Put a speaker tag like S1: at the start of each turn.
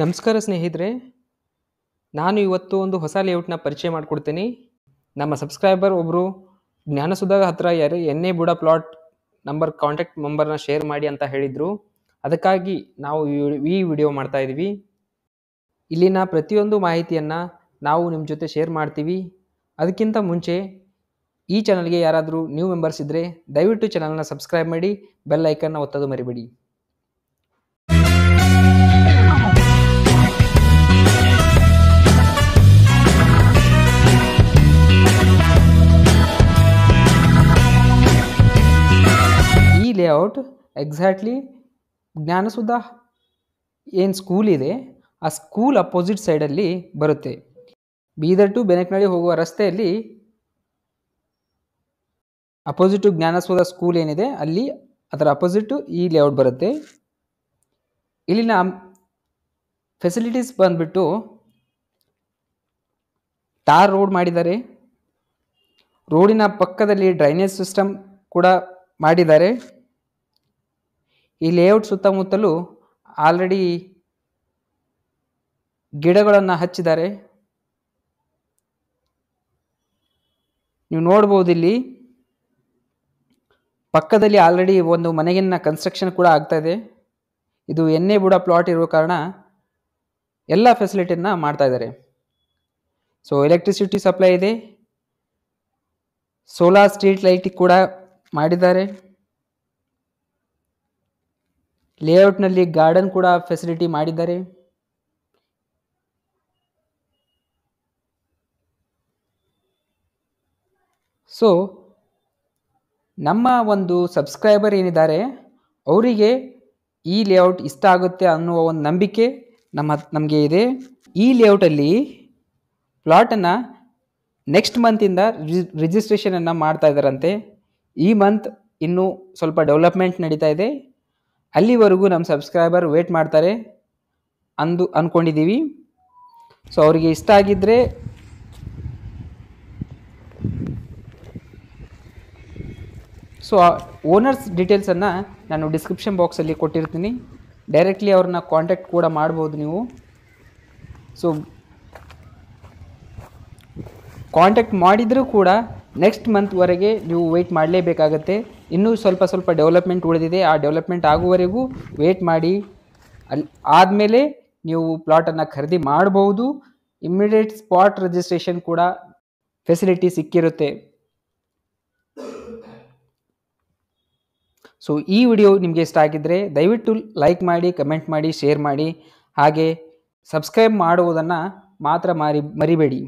S1: ನಮಸ್ಕಾರ ಸ್ನೇಹಿತರೆ ನಾನು ಇವತ್ತು ಒಂದು ಹೊಸ ಲೇಔಟ್ನ ಪರಿಚಯ ಮಾಡಿಕೊಡ್ತೀನಿ ನಮ್ಮ ಸಬ್ಸ್ಕ್ರೈಬರ್ ಒಬ್ಬರು ಜ್ಞಾನಸುಧಾ ಹತ್ರ ಯಾರು ಎನ್ ಎ ಬುಡ ಪ್ಲಾಟ್ ನಂಬರ್ ಕಾಂಟ್ಯಾಕ್ಟ್ ನಂಬರ್ನ ಶೇರ್ ಮಾಡಿ ಅಂತ ಹೇಳಿದರು ಅದಕ್ಕಾಗಿ ನಾವು ಈ ವಿಡಿಯೋ ಮಾಡ್ತಾ ಇದ್ದೀವಿ ಇಲ್ಲಿನ ಪ್ರತಿಯೊಂದು ಮಾಹಿತಿಯನ್ನು ನಾವು ನಿಮ್ಮ ಜೊತೆ ಶೇರ್ ಮಾಡ್ತೀವಿ ಅದಕ್ಕಿಂತ ಮುಂಚೆ ಈ ಚಾನಲ್ಗೆ ಯಾರಾದರೂ ನ್ಯೂ ಮೆಂಬರ್ಸ್ ಇದ್ದರೆ ದಯವಿಟ್ಟು ಚಾನಲ್ನ ಸಬ್ಸ್ಕ್ರೈಬ್ ಮಾಡಿ ಬೆಲ್ ಐಕನ್ನ ಒತ್ತೋದು ಮರಿಬೇಡಿ ಔಟ್ ಎಕ್ಸಾಕ್ಟ್ಲಿ ಜ್ಞಾನಸುಧ ಏನು ಸ್ಕೂಲ್ ಇದೆ ಆ ಸ್ಕೂಲ್ ಅಪೋಸಿಟ್ ಸೈಡಲ್ಲಿ ಬರುತ್ತೆ ಬೀದರ್ ಟು ಬೆನಕನಹಳ್ಳಿ ಹೋಗುವ ರಸ್ತೆಯಲ್ಲಿ ಅಪೋಸಿಟ್ ಟು ಸ್ಕೂಲ್ ಏನಿದೆ ಅಲ್ಲಿ ಅದರ ಅಪೋಸಿಟು ಈ ಲೇಔಟ್ ಬರುತ್ತೆ ಇಲ್ಲಿನ ಫೆಸಿಲಿಟೀಸ್ ಬಂದ್ಬಿಟ್ಟು ಟಾರ್ ರೋಡ್ ಮಾಡಿದ್ದಾರೆ ರೋಡಿನ ಪಕ್ಕದಲ್ಲಿ ಡ್ರೈನೇಜ್ ಸಿಸ್ಟಮ್ ಕೂಡ ಮಾಡಿದ್ದಾರೆ ಈ ಲೇಔಟ್ ಸುತ್ತಮುತ್ತಲೂ ಆಲ್ರೆಡಿ ಗಿಡಗಳನ್ನು ಹಚ್ಚಿದ್ದಾರೆ ನೀವು ನೋಡ್ಬೋದು ಇಲ್ಲಿ ಪಕ್ಕದಲ್ಲಿ ಆಲ್ರೆಡಿ ಒಂದು ಮನೆಗಿನ ಕನ್ಸ್ಟ್ರಕ್ಷನ್ ಕೂಡ ಆಗ್ತಾ ಇದೆ ಇದು ಎನ್ನೇ ಬುಡ ಪ್ಲಾಟ್ ಇರುವ ಕಾರಣ ಎಲ್ಲ ಫೆಸಿಲಿಟಿನ ಮಾಡ್ತಾ ಇದ್ದಾರೆ ಸೊ ಎಲೆಕ್ಟ್ರಿಸಿಟಿ ಸಪ್ಲೈ ಇದೆ ಸೋಲಾರ್ ಸ್ಟ್ರೀಟ್ ಲೈಟಿಗೆ ಕೂಡ ಮಾಡಿದ್ದಾರೆ ಲೇಔಟ್ನಲ್ಲಿ ಗಾರ್ಡನ್ ಕೂಡ ಫೆಸಿಲಿಟಿ ಮಾಡಿದ್ದಾರೆ ಸೊ ನಮ್ಮ ಒಂದು ಸಬ್ಸ್ಕ್ರೈಬರ್ ಏನಿದ್ದಾರೆ ಅವರಿಗೆ ಈ ಲೇಔಟ್ ಇಷ್ಟ ಆಗುತ್ತೆ ಅನ್ನುವ ಒಂದು ನಂಬಿಕೆ ನಮ್ಮ ನಮಗೆ ಇದೆ ಈ ಲೇಔಟಲ್ಲಿ ಪ್ಲಾಟನ್ನು ನೆಕ್ಸ್ಟ್ ಮಂತಿಂದ ರಿಜಿಸ್ಟ್ರೇಷನನ್ನು ಮಾಡ್ತಾ ಇದ್ದಾರಂತೆ ಈ ಮಂತ್ ಇನ್ನೂ ಸ್ವಲ್ಪ ಡೆವಲಪ್ಮೆಂಟ್ ನಡೀತಾ ಇದೆ ಅಲ್ಲಿವರೆಗೂ ನಮ್ಮ ಸಬ್ಸ್ಕ್ರೈಬರ್ ವೇಟ್ ಮಾಡ್ತಾರೆ ಅಂದು ಅಂದ್ಕೊಂಡಿದ್ದೀವಿ ಸೊ ಅವರಿಗೆ ಇಷ್ಟ ಆಗಿದ್ದರೆ ಸೊ ಓನರ್ಸ್ ಡೀಟೇಲ್ಸನ್ನು ನಾನು ಡಿಸ್ಕ್ರಿಪ್ಷನ್ ಬಾಕ್ಸಲ್ಲಿ ಕೊಟ್ಟಿರ್ತೀನಿ ಡೈರೆಕ್ಟ್ಲಿ ಅವ್ರನ್ನ ಕಾಂಟ್ಯಾಕ್ಟ್ ಕೂಡ ಮಾಡ್ಬೋದು ನೀವು ಸೊ ಕಾಂಟ್ಯಾಕ್ಟ್ ಮಾಡಿದರೂ ಕೂಡ ನೆಕ್ಸ್ಟ್ ಮಂತ್ವರೆಗೆ ನೀವು ವೆಯ್ಟ್ ಮಾಡಲೇಬೇಕಾಗತ್ತೆ ಇನ್ನೂ ಸ್ವಲ್ಪ ಸ್ವಲ್ಪ ಡೆವಲಪ್ಮೆಂಟ್ ಉಳಿದಿದೆ ಆ ಡೆವಲಪ್ಮೆಂಟ್ ಆಗುವವರೆಗೂ ವೆಯ್ಟ್ ಮಾಡಿ ಅಲ್ಲಿ ಆದಮೇಲೆ ನೀವು ಪ್ಲಾಟನ್ನು ಖರೀದಿ ಮಾಡಬಹುದು ಇಮ್ಮಿಡಿಯೇಟ್ ಸ್ಪಾಟ್ ರಿಜಿಸ್ಟ್ರೇಷನ್ ಕೂಡ ಫೆಸಿಲಿಟಿ ಸಿಕ್ಕಿರುತ್ತೆ ಸೊ ಈ ವಿಡಿಯೋ ನಿಮಗೆ ಇಷ್ಟ ಆಗಿದ್ದರೆ ದಯವಿಟ್ಟು ಲೈಕ್ ಮಾಡಿ ಕಮೆಂಟ್ ಮಾಡಿ ಶೇರ್ ಮಾಡಿ ಹಾಗೆ ಸಬ್ಸ್ಕ್ರೈಬ್ ಮಾಡುವುದನ್ನು ಮಾತ್ರ ಮಾರಿ ಮರಿಬೇಡಿ